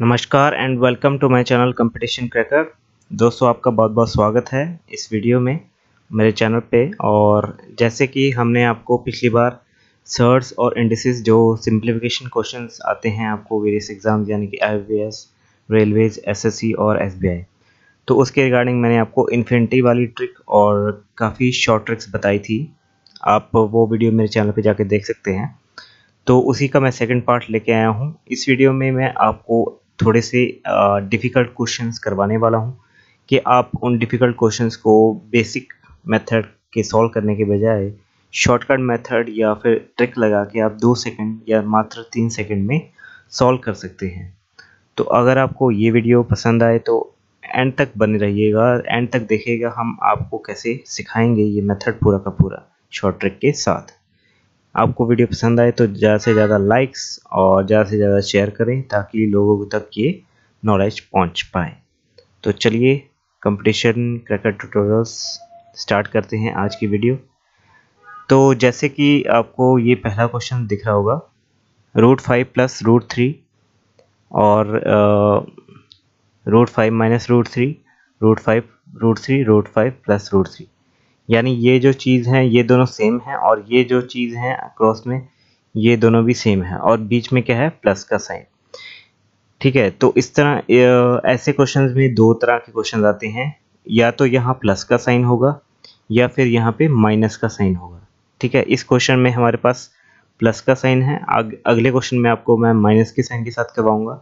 नमस्कार and welcome to my channel competition cracker दोस्तों आपका बहुत बहुत स्वागत है इस वीडियो में मेरे चैनल पे और जैसे कि हमने आपको पिछली बार सर्ट्स और इंडिसेस जो सिंप्लीफिकेशन क्वेश्चंस आते हैं आपको वेरियस एग्ज़ाम यानी कि आई रेलवेज एस और एस तो उसके रिगार्डिंग मैंने आपको इन्फेंटी वाली ट्रिक और काफ़ी शॉर्ट ट्रिक्स बताई थी आप वो वीडियो मेरे चैनल पर जाके देख सकते हैं तो उसी का मैं सेकंड पार्ट लेके आया हूँ इस वीडियो में मैं आपको थोड़े से डिफ़िकल्ट क्वेश्चंस करवाने वाला हूँ कि आप उन डिफ़िकल्ट क्वेश्चंस को बेसिक मेथड के सॉल्व करने के बजाय शॉर्टकट मेथड या फिर ट्रिक लगा के आप दो सेकंड या मात्र तीन सेकंड में सॉल्व कर सकते हैं तो अगर आपको ये वीडियो पसंद आए तो एंड तक बने रहिएगा एंड तक देखिएगा हम आपको कैसे सिखाएंगे ये मेथड पूरा का पूरा शॉर्ट ट्रिक के साथ आपको वीडियो पसंद आए तो ज़्यादा से ज़्यादा लाइक्स और ज़्यादा से ज़्यादा शेयर करें ताकि लोगों तक ये नॉलेज पहुंच पाए तो चलिए कंपटीशन क्रिकेट ट्यूटोरियल्स स्टार्ट करते हैं आज की वीडियो तो जैसे कि आपको ये पहला क्वेश्चन दिख रहा होगा root five plus root three और root five minus root three root five root three root five plus root three यानी ये जो चीज़ हैं ये दोनों सेम हैं और ये जो चीज़ हैं क्रॉस में ये दोनों भी सेम है और बीच में क्या है प्लस का साइन ठीक है तो इस तरह ऐसे क्वेश्चंस में दो तरह के क्वेश्चन आते हैं या तो यहाँ प्लस का साइन होगा या फिर यहाँ पे माइनस का साइन होगा ठीक है इस क्वेश्चन में हमारे पास प्लस का साइन है अग, अगले क्वेश्चन में आपको मैं माइनस के साइन के साथ करवाऊंगा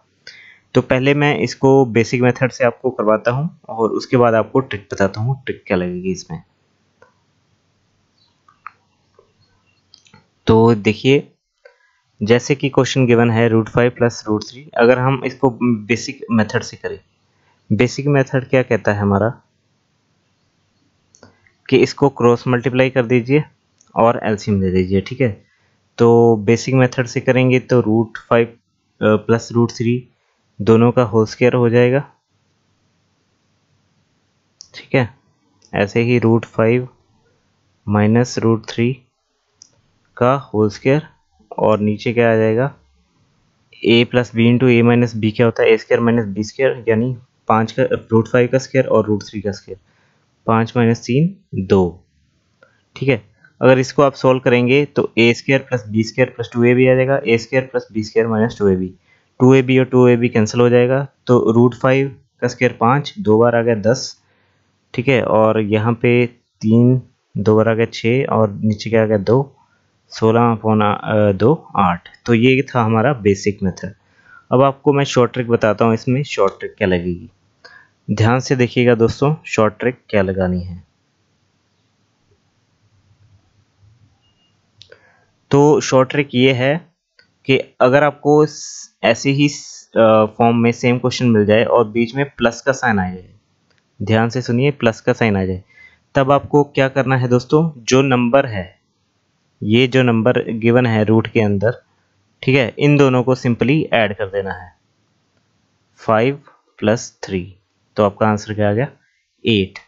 तो पहले मैं इसको बेसिक मेथड से आपको करवाता हूँ और उसके बाद आपको ट्रिक बताता हूँ ट्रिक क्या लगेगी इसमें तो देखिए जैसे कि क्वेश्चन गिवन है root five plus root three अगर हम इसको बेसिक मेथड से करें बेसिक मेथड क्या कहता है हमारा कि इसको क्रॉस मल्टीप्लाई कर दीजिए और एलसीएम दे दीजिए ठीक है तो बेसिक मेथड से करेंगे तो root five plus root three दोनों का होल स्केयर हो जाएगा ठीक है ऐसे ही root five minus root three का होल स्केयर और नीचे क्या आ जाएगा A plus B into A minus B क्या होता है A square minus B square यानी पाँच का रूट फाइव का स्केयर और रूट थ्री का स्केयर पाँच माइनस तीन दो ठीक है अगर इसको आप सॉल्व करेंगे तो A square plus B square plus two A B आ जाएगा A square plus B square minus two A B two A B और टू ए बी कैंसिल हो जाएगा तो रूट फाइव का स्केयर पाँच दो बार आ गया दस ठीक है और यहाँ पे तीन दो बार आ गया छः और नीचे क्या आ गया दो सोलह पौना दो आठ तो ये था हमारा बेसिक मेथड अब आपको मैं शॉर्ट ट्रिक बताता हूँ इसमें शॉर्ट ट्रिक क्या लगेगी ध्यान से देखिएगा दोस्तों शॉर्ट ट्रिक क्या लगानी है तो शॉर्ट ट्रिक ये है कि अगर आपको ऐसे ही फॉर्म में सेम क्वेश्चन मिल जाए और बीच में प्लस का साइन आ जाए ध्यान से सुनिए प्लस का साइन आ जाए तब आपको क्या करना है दोस्तों जो नंबर है ये जो नंबर गिवन है रूट के अंदर ठीक है इन दोनों को सिंपली ऐड कर देना है फाइव प्लस थ्री तो आपका आंसर क्या आ गया एट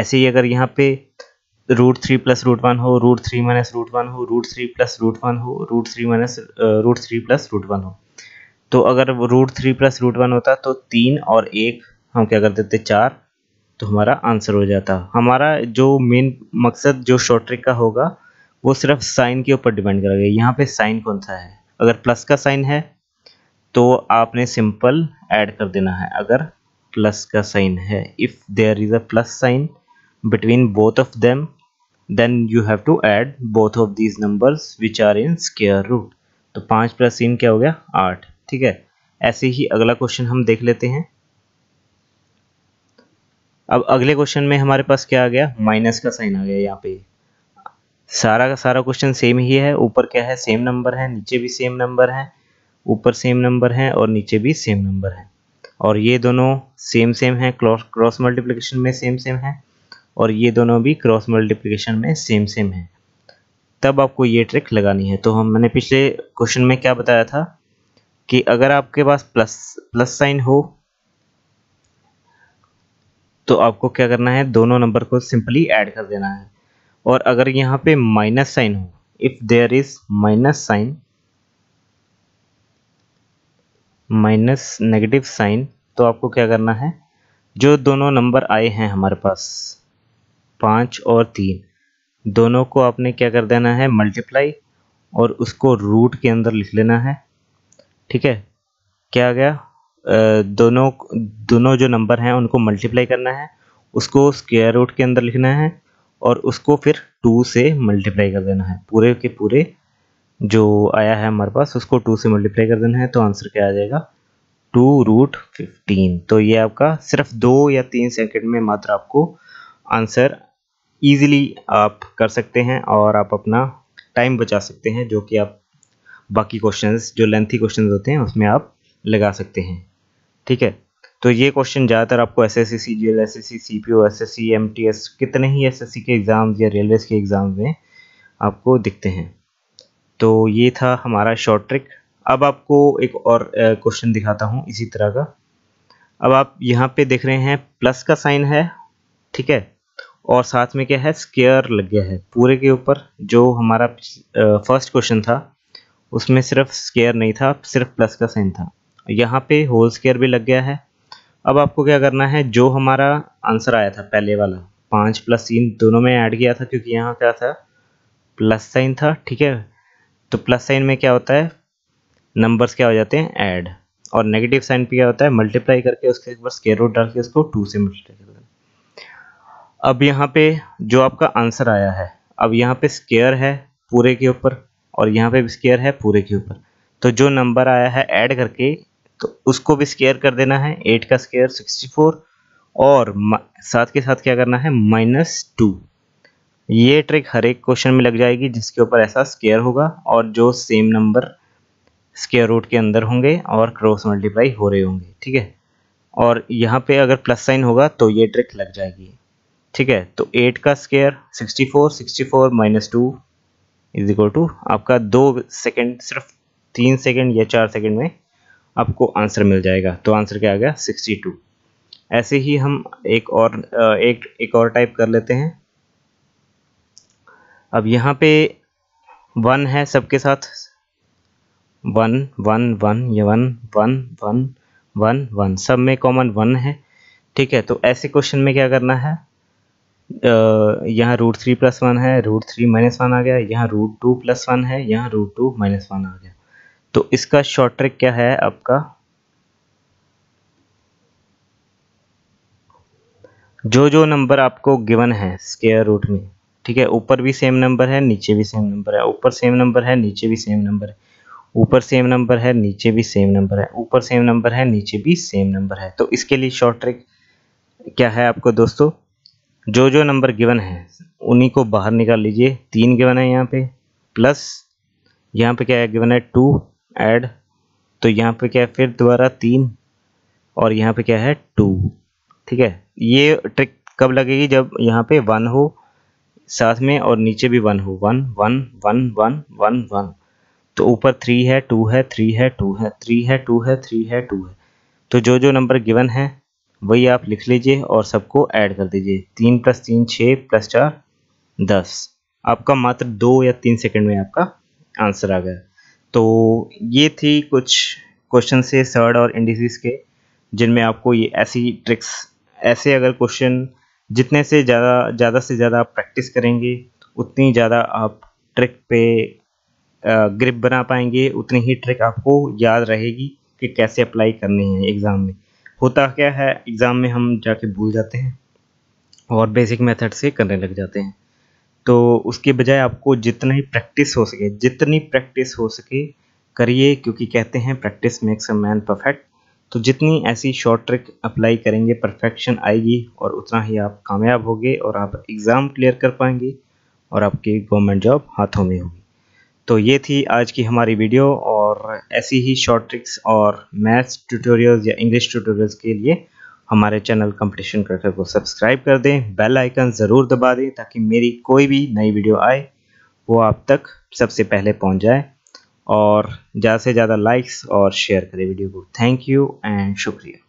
ऐसे ही अगर यहाँ पे root three plus root one हो root three minus root one हो root three plus root one हो root three minus root three plus root one हो तो अगर root three plus root one होता तो तीन और एक हम क्या कर देते चार तो हमारा आंसर हो जाता हमारा जो मेन मकसद जो शॉर्ट ट्रिक का होगा वो सिर्फ साइन के ऊपर डिपेंड करेगा यहाँ पे साइन कौन सा है अगर प्लस का साइन है तो आपने सिंपल ऐड कर देना है अगर प्लस का साइन है if there is a plus sign between both of them then you have to add both of these number which are in square root तो पाँच प्लस तीन क्या हो गया आठ ठीक है ऐसे ही अगला क्वेश्चन हम देख लेते हैं अब अगले क्वेश्चन में हमारे पास क्या आ गया माइनस का साइन आ गया यहाँ पे सारा का सारा क्वेश्चन सेम ही है ऊपर क्या है सेम नंबर है नीचे भी सेम नंबर है ऊपर सेम नंबर है और नीचे भी सेम नंबर है और ये दोनों सेम सेम है क्रॉस मल्टीप्लीकेशन में सेम सेम है और ये दोनों भी क्रॉस मल्टीप्लीकेशन में सेम सेम है तब आपको ये ट्रिक लगानी है तो हम मैंने पिछले क्वेश्चन में क्या बताया था कि अगर आपके पास प्लस प्लस साइन हो तो आपको क्या करना है दोनों नंबर को सिंपली ऐड कर देना है और अगर यहाँ पे माइनस साइन हो if there is minus sign minus negative sign तो आपको क्या करना है जो दोनों नंबर आए हैं हमारे पास पाँच और तीन दोनों को आपने क्या कर देना है मल्टीप्लाई और उसको रूट के अंदर लिख लेना है ठीक है क्या आ गया दोनों दोनों जो नंबर हैं उनको मल्टीप्लाई करना है उसको स्क्वायर रूट के अंदर लिखना है और उसको फिर टू से मल्टीप्लाई कर देना है पूरे के पूरे जो आया है हमारे पास उसको टू से मल्टीप्लाई कर देना है तो आंसर क्या आ जाएगा टू रूट फिफ्टीन तो ये आपका सिर्फ दो या तीन सेकंड में मात्र आपको आंसर ईजिली आप कर सकते हैं और आप अपना टाइम बचा सकते हैं जो कि आप बाकी क्वेश्चंस जो लेंथी क्वेश्चंस होते हैं उसमें आप लगा सकते हैं ठीक है तो ये क्वेश्चन ज़्यादातर आपको S S C C G L S S C C P O S S C M T S कितने ही एस एस सी के एग्ज़ाम्स या रेलवेज़ के एग्ज़ाम में आपको दिखते हैं तो ये था हमारा शॉर्ट ट्रिक अब आपको एक और क्वेश्चन दिखाता हूँ इसी तरह का अब आप यहाँ पे देख रहे हैं प्लस का साइन है ठीक है और साथ में क्या है स्केयर लग गया है पूरे के ऊपर जो हमारा फर्स्ट क्वेश्चन था उसमें सिर्फ स्केयर नहीं था सिर्फ प्लस का साइन था यहाँ पे होल स्केयर भी लग गया है अब आपको क्या करना है जो हमारा आंसर आया था पहले वाला पाँच प्लस तीन दोनों में ऐड किया था क्योंकि यहाँ क्या था प्लस साइन था ठीक है तो प्लस साइन में क्या होता है नंबर्स क्या हो जाते हैं ऐड और नेगेटिव साइन पे क्या होता है मल्टीप्लाई करके उसके एक बार स्केयर रूट डाल के उसको टू से मल्टीप्लाई कर देना अब यहाँ पे जो आपका आंसर आया है अब यहाँ पे स्केयर है पूरे के ऊपर और यहाँ पे भी स्केयर है पूरे के ऊपर तो जो नंबर आया है ऐड करके तो उसको भी स्केयर कर देना है एट का स्केयर सिक्सटी फोर और साथ के साथ क्या करना है माइनस टू ये ट्रिक हर एक क्वेश्चन में लग जाएगी जिसके ऊपर ऐसा स्केयर होगा और जो सेम नंबर स्केयर रूट के अंदर होंगे और क्रॉस मल्टीप्लाई हो रहे होंगे ठीक है और यहाँ पे अगर प्लस साइन होगा तो ये ट्रिक लग जाएगी ठीक है तो एट का square sixty four sixty four minus two is equal to आपका दो सेकेंड सिर्फ तीन सेकेंड या चार सेकेंड में आपको आंसर मिल जाएगा तो आंसर क्या आ गया 62 ऐसे ही हम एक और एक एक और टाइप कर लेते हैं अब यहाँ पे वन है सबके साथ वन वन वन या one one one one one सब में कॉमन वन है ठीक है तो ऐसे क्वेश्चन में क्या करना है यहाँ रूट थ्री प्लस वन है रूट थ्री माइनस वन आ गया यहाँ रूट टू प्लस वन है यहाँ रूट टू माइनस वन आ गया तो इसका शॉर्ट ट्रिक क्या है आपका जो जो नंबर आपको गिवन है स्केयर रूट में ठीक है ऊपर भी सेम नंबर है नीचे भी सेम नंबर है ऊपर सेम नंबर है नीचे भी सेम नंबर है ऊपर सेम नंबर है नीचे भी सेम नंबर है ऊपर सेम नंबर है नीचे भी सेम नंबर है तो इसके लिए शॉर्ट ट्रिक क्या है आपको दोस्तों जो जो नंबर गिवन है उन्हीं को बाहर निकाल लीजिए तीन गिवन है यहाँ पे प्लस यहाँ पे क्या है गिवन है टू ऐड तो यहाँ पे क्या है फिर दोबारा तीन और यहाँ पे क्या है टू ठीक है ये ट्रिक कब लगेगी जब यहाँ पे वन हो साथ में और नीचे भी वन हो one one one one one one तो ऊपर थ्री है टू है थ्री है टू है थ्री है टू है थ्री है टू है तो जो जो नंबर गिवन है वही आप लिख लीजिए और सबको ऐड कर दीजिए तीन प्लस तीन छः प्लस चार दस आपका मात्र दो या तीन सेकंड में आपका आंसर आ गया तो ये थी कुछ क्वेश्चन से सर्ड और इंडिसिस के जिनमें आपको ये ऐसी ट्रिक्स ऐसे अगर क्वेश्चन जितने से ज़्यादा ज़्यादा से ज़्यादा आप प्रैक्टिस करेंगे उतनी ज़्यादा आप ट्रिक पे ग्रिप बना पाएंगे उतनी ही ट्रिक आपको याद रहेगी कि कैसे अप्लाई करनी है एग्ज़ाम में होता क्या है एग्ज़ाम में हम जाके भूल जाते हैं और बेसिक मेथड से करने लग जाते हैं तो उसके बजाय आपको जितना ही प्रैक्टिस हो सके जितनी प्रैक्टिस हो सके करिए क्योंकि कहते हैं practice makes a man perfect तो जितनी ऐसी शॉर्ट ट्रिक अप्लाई करेंगे परफेक्शन आएगी और उतना ही आप कामयाब होंगे और आप एग्ज़ाम क्लियर कर पाएंगे और आपकी गवर्नमेंट जॉब हाथों में होगी तो ये थी आज की हमारी वीडियो और ऐसी ही शॉर्ट ट्रिक्स और मैथ्स ट्यूटोरियल्स या इंग्लिश ट्यूटोरियल्स के लिए हमारे चैनल कंपटीशन क्रिकेट को सब्सक्राइब कर दें बेल आइकन ज़रूर दबा दें ताकि मेरी कोई भी नई वीडियो आए वो आप तक सबसे पहले पहुंच जाए और ज़्यादा से ज़्यादा लाइक्स और शेयर करें वीडियो को थैंक यू एंड शुक्रिया